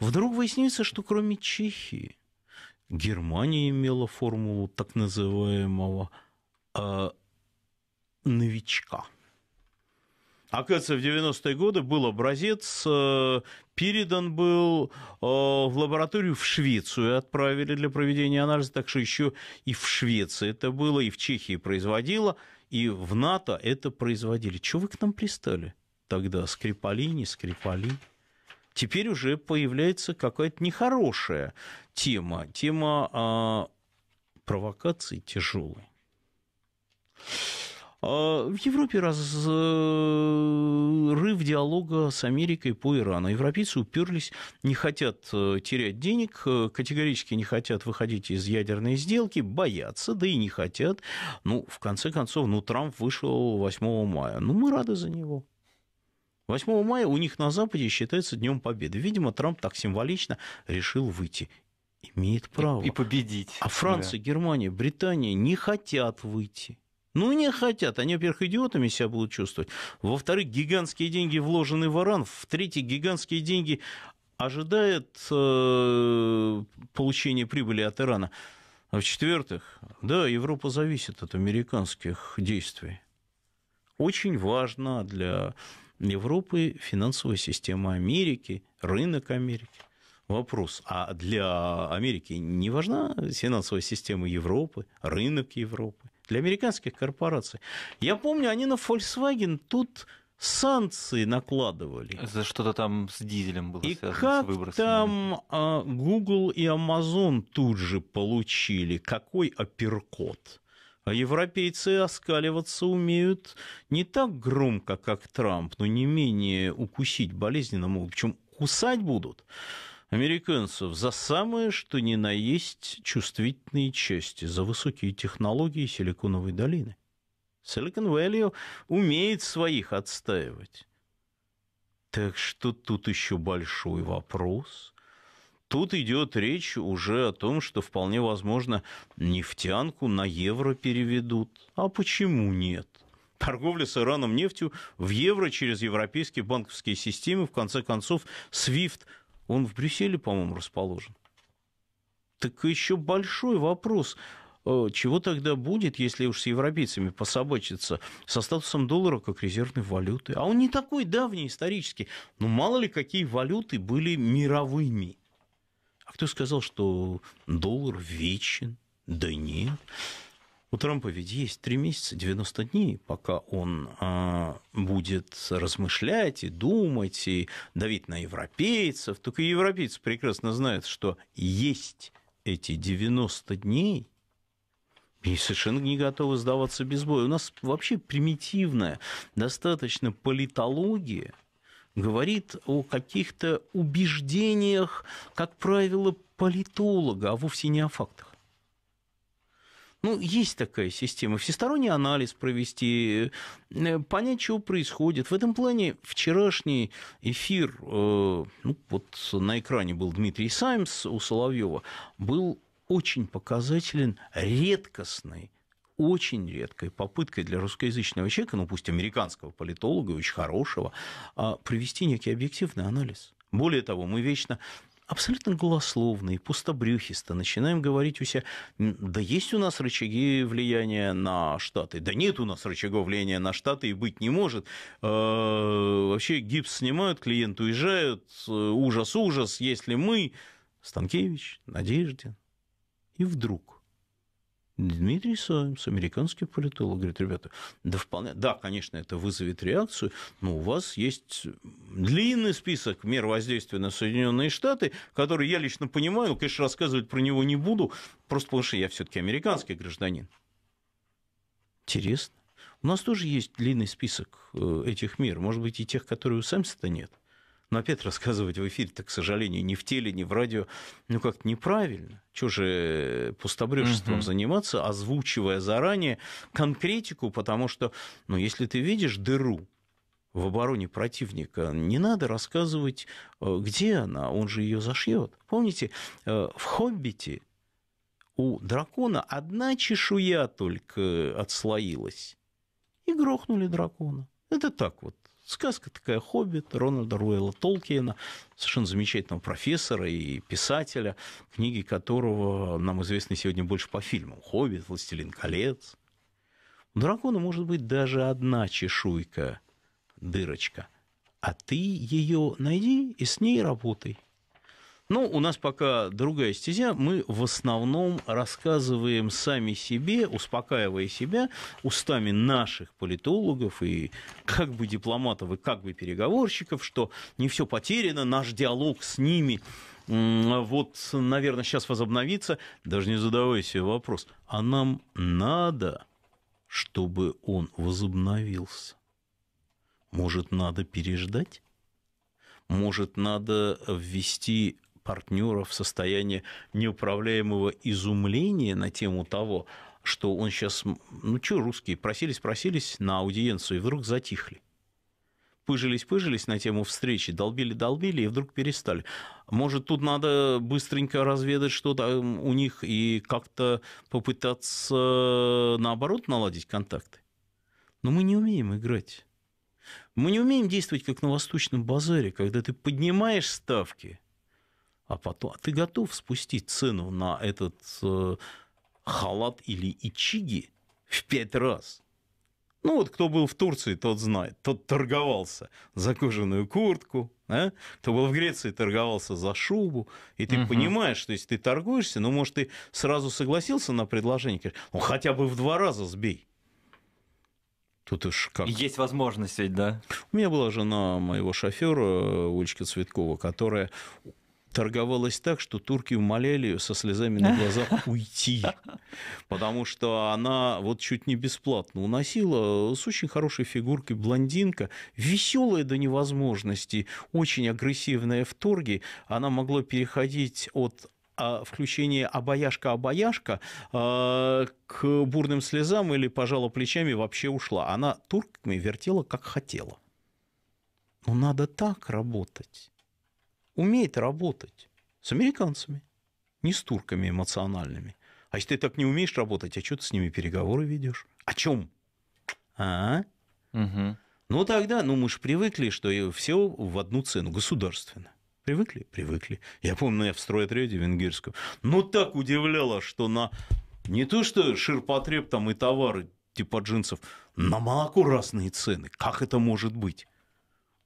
Вдруг выяснится, что кроме Чехии Германия имела формулу так называемого э, новичка. Оказывается, в 90-е годы был образец, э, передан был э, в лабораторию в Швецию, отправили для проведения анализа, так что еще и в Швеции это было, и в Чехии производило, и в НАТО это производили. Чего вы к нам пристали тогда? Скрипали, не скрипали? теперь уже появляется какая-то нехорошая тема, тема э, а, провокации тяжелой. А, в Европе разрыв диалога с Америкой по Ирану. Европейцы уперлись, не хотят э, терять денег, э, категорически не хотят выходить из ядерной сделки, боятся, да и не хотят. Ну, в конце концов, ну, Трамп вышел 8 мая. Ну, мы рады за него. 8 мая у них на Западе считается Днем Победы. Видимо, Трамп так символично решил выйти имеет право. И победить. А Франция, да. Германия, Британия не хотят выйти. Ну, не хотят. Они, во-первых, идиотами себя будут чувствовать. Во-вторых, гигантские деньги вложены в Иран. В-третьих, гигантские деньги ожидает э, получения прибыли от Ирана. А в-четвертых, да, Европа зависит от американских действий. Очень важно для Европы, финансовая система Америки, рынок Америки. Вопрос, а для Америки не важна финансовая система Европы, рынок Европы? Для американских корпораций. Я помню, они на Volkswagen тут санкции накладывали. За что-то там с дизелем было и связано, как с выбросами. там а, Google и Amazon тут же получили, какой апперкот. А европейцы оскаливаться умеют не так громко, как Трамп, но не менее укусить болезненно могут. Причем кусать будут американцев за самое, что ни на есть чувствительные части, за высокие технологии Силиконовой долины. Silicon Valley умеет своих отстаивать. Так что тут еще большой вопрос. Тут идет речь уже о том, что вполне возможно нефтянку на евро переведут. А почему нет? торговля с Ираном нефтью в евро через европейские банковские системы. В конце концов, SWIFT, он в Брюсселе, по-моему, расположен. Так еще большой вопрос. Э, чего тогда будет, если уж с европейцами пособачиться со статусом доллара как резервной валюты? А он не такой давний исторический. Ну, мало ли, какие валюты были мировыми. А кто сказал, что доллар вечен? Да нет. У Трампа ведь есть 3 месяца, 90 дней, пока он а, будет размышлять и думать, и давить на европейцев. Только европейцы прекрасно знают, что есть эти 90 дней, и совершенно не готовы сдаваться без боя. У нас вообще примитивная, достаточно политология – говорит о каких-то убеждениях, как правило, политолога, а вовсе не о фактах. Ну, есть такая система. Всесторонний анализ провести, э, понять, что происходит. В этом плане вчерашний эфир, э, ну, вот на экране был Дмитрий Саймс у Соловьева, был очень показателен редкостный очень редкой попыткой для русскоязычного человека, ну пусть американского политолога, очень хорошего, а, провести некий объективный анализ. Более того, мы вечно абсолютно голословные, пустобрюхисто начинаем говорить у себя, да есть у нас рычаги влияния на Штаты, да нет у нас рычагов влияния на Штаты и быть не может. А, вообще гипс снимают, клиент уезжают, э, ужас-ужас, если мы... Станкевич, Надеждин. И вдруг – Дмитрий Саймс, американский политолог, говорит, ребята, да вполне, да, конечно, это вызовет реакцию, но у вас есть длинный список мер воздействия на Соединенные Штаты, которые я лично понимаю, но, конечно, рассказывать про него не буду, просто потому что я все-таки американский гражданин. Интересно. У нас тоже есть длинный список э, этих мер, может быть, и тех, которые у Сэмса-то нет. Но опять рассказывать в эфире так, к сожалению, ни в теле, ни в радио, ну как-то неправильно. Чего же э, пустобрёшеством угу. заниматься, озвучивая заранее конкретику, потому что, ну, если ты видишь дыру, в обороне противника. Не надо рассказывать, э, где она, он же ее зашьет. Помните, э, в «Хоббите» у дракона одна чешуя только отслоилась. И грохнули дракона. Это так вот. Сказка такая «Хоббит» Рональда Руэлла Толкиена, совершенно замечательного профессора и писателя, книги которого нам известны сегодня больше по фильмам «Хоббит», «Властелин колец». У дракона может быть даже одна чешуйка, дырочка, а ты ее найди и с ней работай – ну, у нас пока другая стезя. Мы в основном рассказываем сами себе, успокаивая себя устами наших политологов и как бы дипломатов, и как бы переговорщиков, что не все потеряно, наш диалог с ними вот, наверное, сейчас возобновится. Даже не задавай себе вопрос, а нам надо, чтобы он возобновился? Может, надо переждать? Может, надо ввести партнера в состоянии неуправляемого изумления на тему того, что он сейчас, ну что русские, просились-просились на аудиенцию и вдруг затихли. Пыжились-пыжились на тему встречи, долбили-долбили и вдруг перестали. Может, тут надо быстренько разведать, что то эм, у них, и как-то попытаться, наоборот, наладить контакты? Но мы не умеем играть. Мы не умеем действовать, как на восточном базаре, когда ты поднимаешь ставки – а потом, а ты готов спустить цену на этот э, халат или ичиги в пять раз? Ну вот кто был в Турции, тот знает, тот торговался за кожаную куртку, да? кто был в Греции, торговался за шубу. И ты угу. понимаешь, что если ты торгуешься, ну, может, ты сразу согласился на предложение, ну, хотя бы в два раза сбей. Тут уж как. Есть возможность ведь, да? У меня была жена моего шофера, э, Олечка Цветкова, которая торговалась так, что турки умоляли ее со слезами на глазах уйти, потому что она вот чуть не бесплатно уносила с очень хорошей фигуркой блондинка, веселая до невозможности, очень агрессивная в торге, она могла переходить от а, включение обаяшка-обаяшка а, к бурным слезам или пожала плечами вообще ушла. Она турками вертела, как хотела. Но ну, надо так работать умеет работать с американцами, не с турками эмоциональными. А если ты так не умеешь работать, а что ты с ними переговоры ведешь? О чем? А? Угу. Ну тогда, ну мы же привыкли, что все в одну цену, государственно. Привыкли? Привыкли. Я помню, я в стройотряде венгерском. Ну так удивляло, что на не то что ширпотреб там и товары типа джинсов, на молоко разные цены. Как это может быть?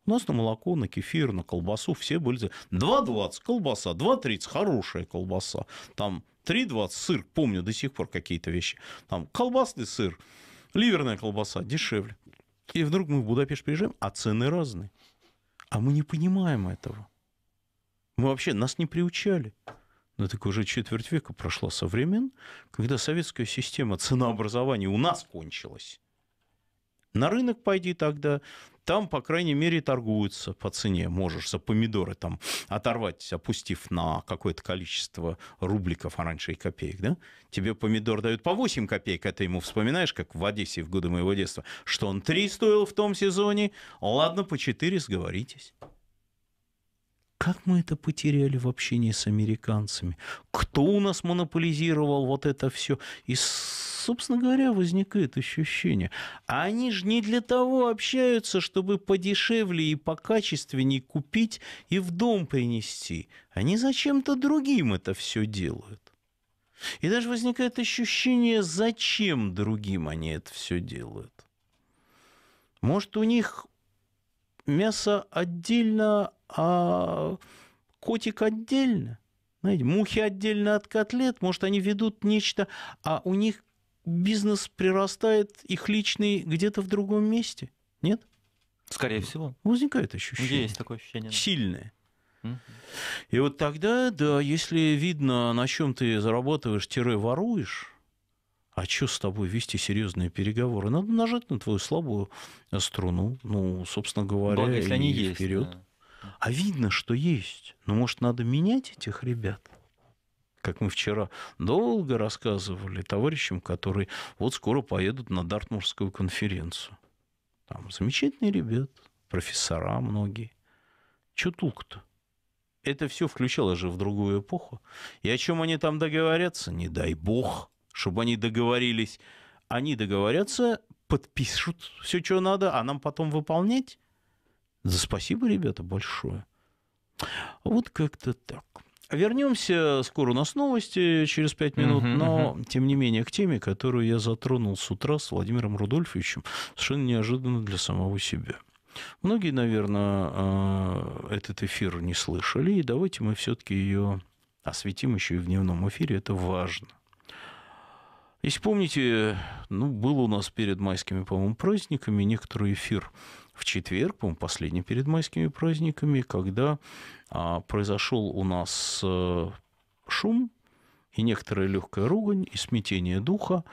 У нас на молоко, на кефир, на колбасу все были... 2,20 колбаса, 2,30 хорошая колбаса. Там 3,20 сыр, помню до сих пор какие-то вещи. Там колбасный сыр, ливерная колбаса дешевле. И вдруг мы в Будапешт приезжаем, а цены разные. А мы не понимаем этого. Мы вообще, нас не приучали. Но так уже четверть века прошло со времен, когда советская система ценообразования у нас кончилась. На рынок пойди тогда, там, по крайней мере, торгуются по цене. Можешь за помидоры там оторвать, опустив на какое-то количество рубликов, а раньше и копеек, да? Тебе помидор дают по 8 копеек, а ты ему вспоминаешь, как в Одессе в годы моего детства, что он 3 стоил в том сезоне, ладно, по 4 сговоритесь. Как мы это потеряли в общении с американцами? Кто у нас монополизировал вот это все? И собственно говоря, возникает ощущение. А они же не для того общаются, чтобы подешевле и покачественнее купить и в дом принести. Они зачем-то другим это все делают. И даже возникает ощущение, зачем другим они это все делают. Может, у них мясо отдельно, а котик отдельно? Знаете, мухи отдельно от котлет, может, они ведут нечто, а у них бизнес прирастает, их личный, где-то в другом месте. Нет? Скорее всего. Возникает ощущение. Есть такое ощущение. Да. Сильное. И вот тогда, да, если видно, на чем ты зарабатываешь, тире воруешь, а что с тобой вести серьезные переговоры? Надо нажать на твою слабую э, струну, ну, собственно говоря, Благо, если и они вперед. Есть, да. А видно, что есть. Но, ну, может, надо менять этих ребят? как мы вчера долго рассказывали товарищам, которые вот скоро поедут на Дартмурскую конференцию. Там замечательные ребят, профессора многие. Че толку-то? Это все включало же в другую эпоху. И о чем они там договорятся? Не дай бог, чтобы они договорились. Они договорятся, подпишут все, что надо, а нам потом выполнять. За да спасибо, ребята, большое. Вот как-то так. Вернемся, скоро у нас новости через пять минут, но тем не менее к теме, которую я затронул с утра с Владимиром Рудольфовичем, совершенно неожиданно для самого себя. Многие, наверное, э, этот эфир не слышали, и давайте мы все-таки ее осветим еще и в дневном эфире, это важно. Если помните, ну, был у нас перед майскими, по-моему, праздниками некоторый эфир в четверг, по-моему, последний перед майскими праздниками, когда а, произошел у нас а, шум и некоторая легкая ругань, и смятение духа,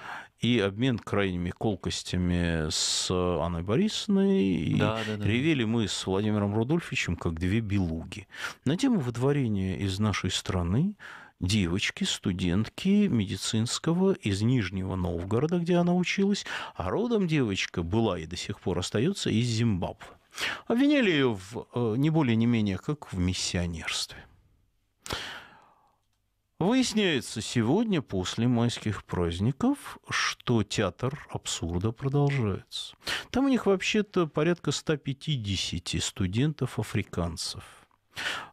и обмен крайними колкостями с Анной Борисовной. Да, и да, да. Ревели мы с Владимиром Рудольфовичем, как две белуги. На тему выдворения из нашей страны девочки, студентки медицинского из Нижнего Новгорода, где она училась, а родом девочка была и до сих пор остается из Зимбабве. Обвиняли ее в э, не более не менее как в миссионерстве. Выясняется сегодня, после майских праздников, что театр абсурда продолжается. Там у них вообще-то порядка 150 студентов-африканцев –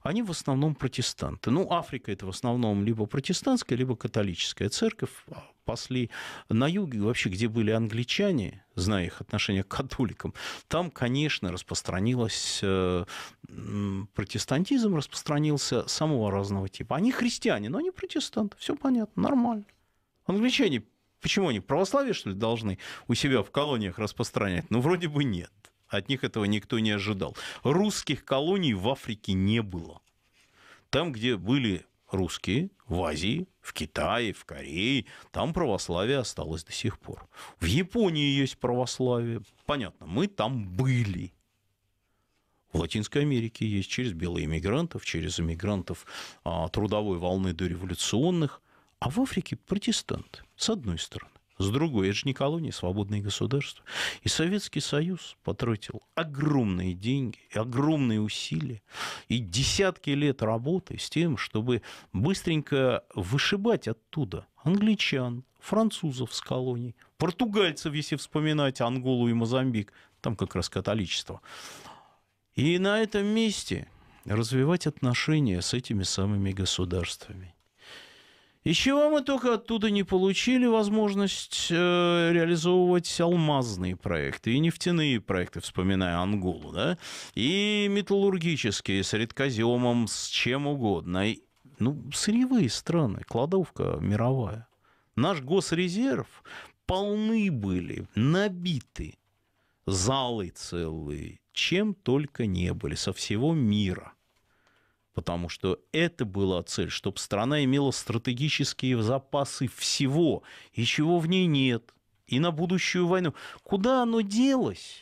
они в основном протестанты. Ну, Африка это в основном либо протестантская, либо католическая церковь. А пасли на юге, вообще, где были англичане, зная их отношение к католикам, там, конечно, распространилось э, протестантизм, распространился самого разного типа. Они христиане, но они протестанты, все понятно, нормально. Англичане, почему они православие, что ли, должны у себя в колониях распространять? Ну, вроде бы нет. От них этого никто не ожидал. Русских колоний в Африке не было. Там, где были русские, в Азии, в Китае, в Корее, там православие осталось до сих пор. В Японии есть православие. Понятно, мы там были. В Латинской Америке есть через белых иммигрантов, через иммигрантов а, трудовой волны дореволюционных. А в Африке протестанты, с одной стороны с другой. Это же не колонии, свободные государства. И Советский Союз потратил огромные деньги, огромные усилия и десятки лет работы с тем, чтобы быстренько вышибать оттуда англичан, французов с колоний, португальцев, если вспоминать Анголу и Мозамбик, там как раз католичество. И на этом месте развивать отношения с этими самыми государствами. И чего мы только оттуда не получили возможность э, реализовывать алмазные проекты и нефтяные проекты, вспоминая Анголу, да, и металлургические с редкоземом, с чем угодно. И, ну, сырьевые страны, кладовка мировая. Наш госрезерв полны были, набиты, залы целые, чем только не были, со всего мира – потому что это была цель, чтобы страна имела стратегические запасы всего, и чего в ней нет, и на будущую войну. Куда оно делось?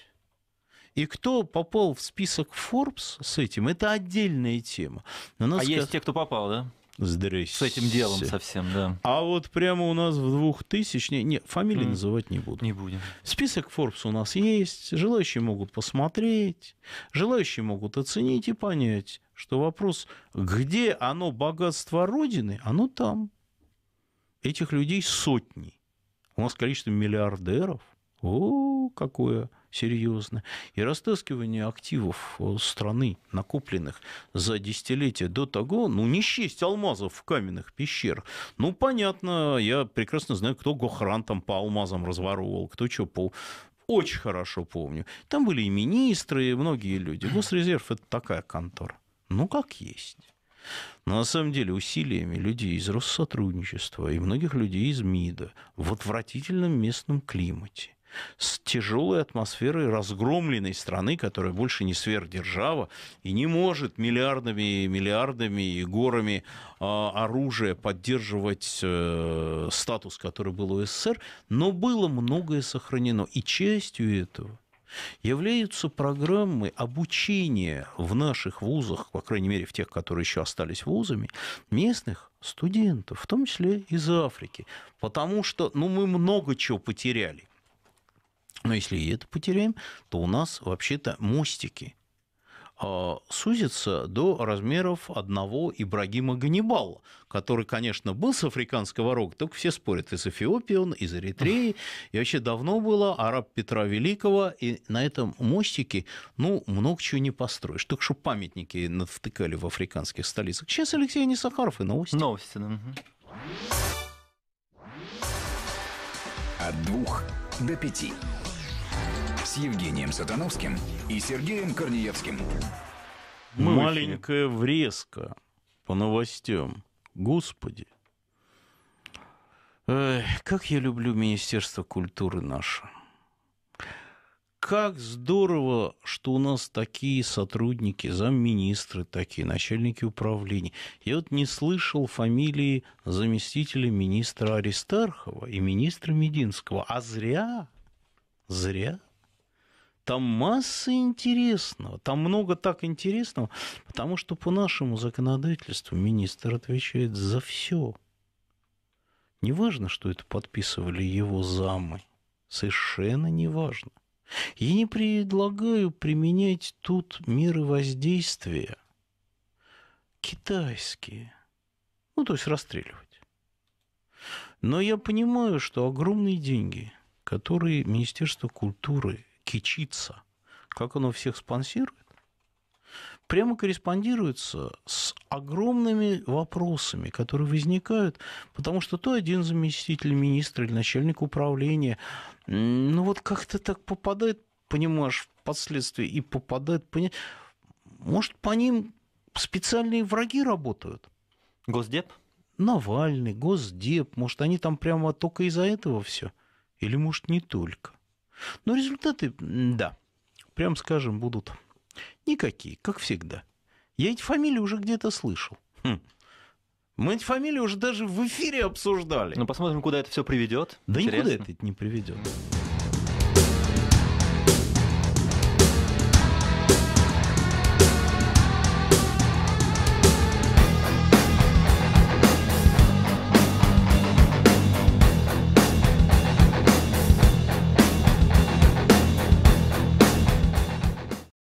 И кто попал в список Forbes с этим, это отдельная тема. Но а сказать... есть те, кто попал, да? Здрасте. С этим делом совсем, да. А вот прямо у нас в 2000... Не, не фамилии mm. называть не буду. Не будем. Список Forbes у нас есть. Желающие могут посмотреть. Желающие могут оценить и понять, что вопрос, где оно богатство Родины, оно там. Этих людей сотни. У нас количество миллиардеров. О, какое! серьезно, и растаскивание активов э, страны, накопленных за десятилетия до того, ну, не счесть алмазов в каменных пещерах. Ну, понятно, я прекрасно знаю, кто Гохран там по алмазам разворовывал, кто что по очень хорошо помню. Там были и министры, и многие люди. Госрезерв – это такая контора. Ну, как есть. Но на самом деле усилиями людей из Россотрудничества и многих людей из МИДа в отвратительном местном климате с тяжелой атмосферой разгромленной страны, которая больше не сверхдержава и не может миллиардами, миллиардами и горами э, оружия поддерживать э, статус, который был у СССР, но было многое сохранено. И частью этого являются программы обучения в наших вузах, по крайней мере, в тех, которые еще остались вузами, местных студентов, в том числе из Африки. Потому что ну, мы много чего потеряли – но если и это потеряем, то у нас вообще-то мостики а, сузится до размеров одного Ибрагима Ганнибала, который, конечно, был с африканского рога, только все спорят, из Эфиопии он, из Эритреи, и вообще давно было араб Петра Великого, и на этом мостике, ну, много чего не построишь, только что памятники втыкали в африканских столицах. Сейчас Алексей Несахаров и новости. Новости, да. От двух до 5 с Евгением Сатановским и Сергеем Корнеевским. Мы Маленькая очень... врезка по новостям. Господи. Эх, как я люблю Министерство культуры наше как здорово, что у нас такие сотрудники, замминистры такие, начальники управлений. Я вот не слышал фамилии заместителя министра Аристархова и министра Мединского. А зря, зря. Там масса интересного, там много так интересного, потому что по нашему законодательству министр отвечает за все. Неважно, что это подписывали его замы, совершенно неважно. Я не предлагаю применять тут меры воздействия китайские, ну, то есть расстреливать. Но я понимаю, что огромные деньги, которые Министерство культуры кичится, как оно всех спонсирует, прямо корреспондируется с огромными вопросами, которые возникают, потому что то один заместитель министра или начальник управления, ну вот как-то так попадает, понимаешь, в впоследствии и попадает, пони... может, по ним специальные враги работают. Госдеп? Навальный, Госдеп, может, они там прямо только из-за этого все? Или, может, не только? Но результаты, да, прям скажем, будут Никакие, как всегда. Я эти фамилии уже где-то слышал. Хм. Мы эти фамилии уже даже в эфире обсуждали. Ну, посмотрим, куда это все приведет. Да Интересно. никуда это не приведет.